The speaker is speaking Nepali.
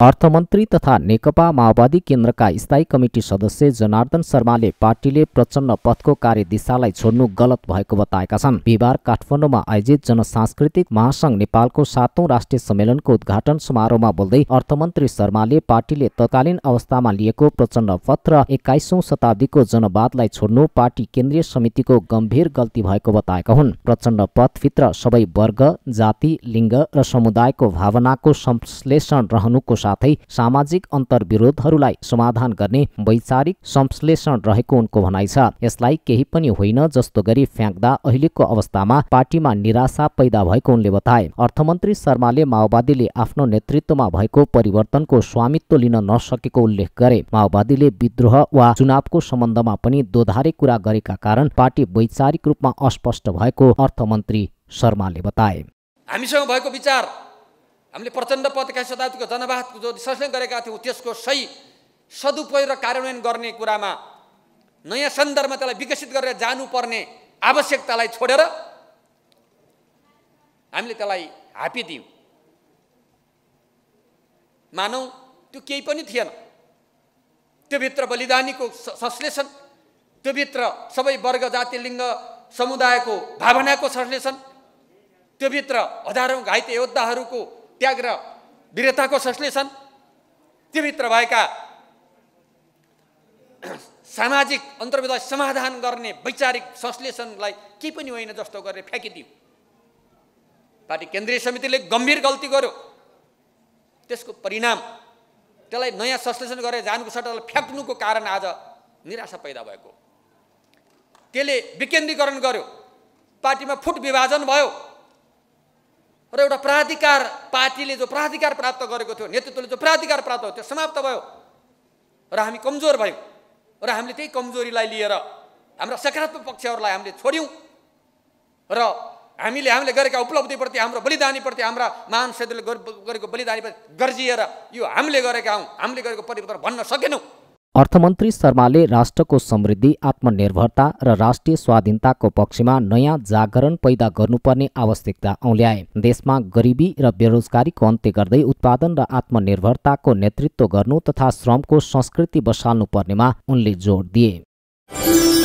अर्थमन्त्री तथा नेकपा माओवादी केन्द्रका स्थायी कमिटी सदस्य जनार्दन शर्माले पार्टीले प्रचण्ड पथको कार्यदिशालाई छोड्नु गलत भएको बताएका छन् बिहिबार काठमाडौँमा आयोजित जनसांस्कृतिक महासङ्घ नेपालको सातौं राष्ट्रिय सम्मेलनको उद्घाटन समारोहमा बोल्दै अर्थमन्त्री शर्माले पार्टीले तत्कालीन अवस्थामा लिएको प्रचण्ड पथ र एक्काइसौं शताब्दीको जनवादलाई छोड्नु पार्टी केन्द्रीय समितिको गम्भीर गल्ती भएको बताएका हुन् प्रचण्ड पथभित्र सबै वर्ग जाति लिङ्ग र समुदायको भावनाको संश्लेषण रहनुको साथै सामाजिक अन्तर्विरोधहरूलाई समाधान गर्ने वैचारिक संश्लेषण रहेको उनको भनाइ छ यसलाई केही पनि होइन जस्तो गरी फ्याँक्दा अहिलेको अवस्थामा पार्टीमा निराशा पैदा भएको उनले बताए अर्थमन्त्री शर्माले माओवादीले आफ्नो नेतृत्वमा भएको परिवर्तनको स्वामित्व लिन नसकेको उल्लेख गरे माओवादीले विद्रोह वा चुनावको सम्बन्धमा पनि दोधारे कुरा गरेका कारण पार्टी वैचारिक रूपमा अस्पष्ट भएको अर्थमन्त्री शर्माले बताए हामीसँग भएको विचार हामीले प्रचण्ड पदका शताब्दीको जनवाद जो रिसर्चले गरेका थियौँ त्यसको सही सदुपयोग र कार्यान्वयन गर्ने कुरामा नयाँ सन्दर्भमा त्यसलाई विकसित गरेर जानुपर्ने आवश्यकतालाई छोडेर हामीले त्यसलाई हापिदियौँ मानौँ त्यो केही पनि थिएन त्योभित्र बलिदानीको संश्लेषण त्योभित्र सबै वर्ग जाति लिङ्ग समुदायको भावनाको संश्लेषण त्योभित्र हजारौँ घाइते योद्धाहरूको त्याग र वीरताको संश्लेषण त्योभित्र भएका सामाजिक अन्तर्विधा समाधान गर्ने वैचारिक संश्लेषणलाई केही पनि होइन जस्तो गरेर फ्याँकिदियो पार्टी केन्द्रीय समितिले गम्भीर गल्ती गर्यो त्यसको परिणाम त्यसलाई नयाँ संश्लेषण गरेर जानुको सट्टा फ्याँक्नुको कारण आज निराशा पैदा भएको त्यसले विकेन्द्रीकरण गर्यो पार्टीमा फुट विभाजन भयो र एउटा प्राधिकार पार्टीले जो प्राधिकार प्राप्त गरेको थियो नेतृत्वले जो प्राधिकार प्राप्त त्यो समाप्त भयो र हामी कमजोर भयौँ र हामीले त्यही कमजोरीलाई लिएर हाम्रा सकारात्मक पक्षहरूलाई हामीले छोड्यौँ र हामीले हामीले गरेका उपलब्धिप्रति हाम्रो बलिदानीप्रति हाम्रा महान क्षेत्रले गरेको बलिदानीप्रति गर्जिएर यो हामीले गरेका हौँ हामीले गरेको परिवर्तन भन्न सकेनौँ अर्थमन्त्री शर्माले राष्ट्रको समृद्धि आत्मनिर्भरता र राष्ट्रिय स्वाधीनताको पक्षमा नयाँ जागरण पैदा गर्नुपर्ने आवश्यकता औल्याए देशमा गरिबी र बेरोजगारीको अन्त्य गर्दै उत्पादन र आत्मनिर्भरताको नेतृत्व गर्नु तथा श्रमको संस्कृति बसाल्नु पर्नेमा उनले जोड दिए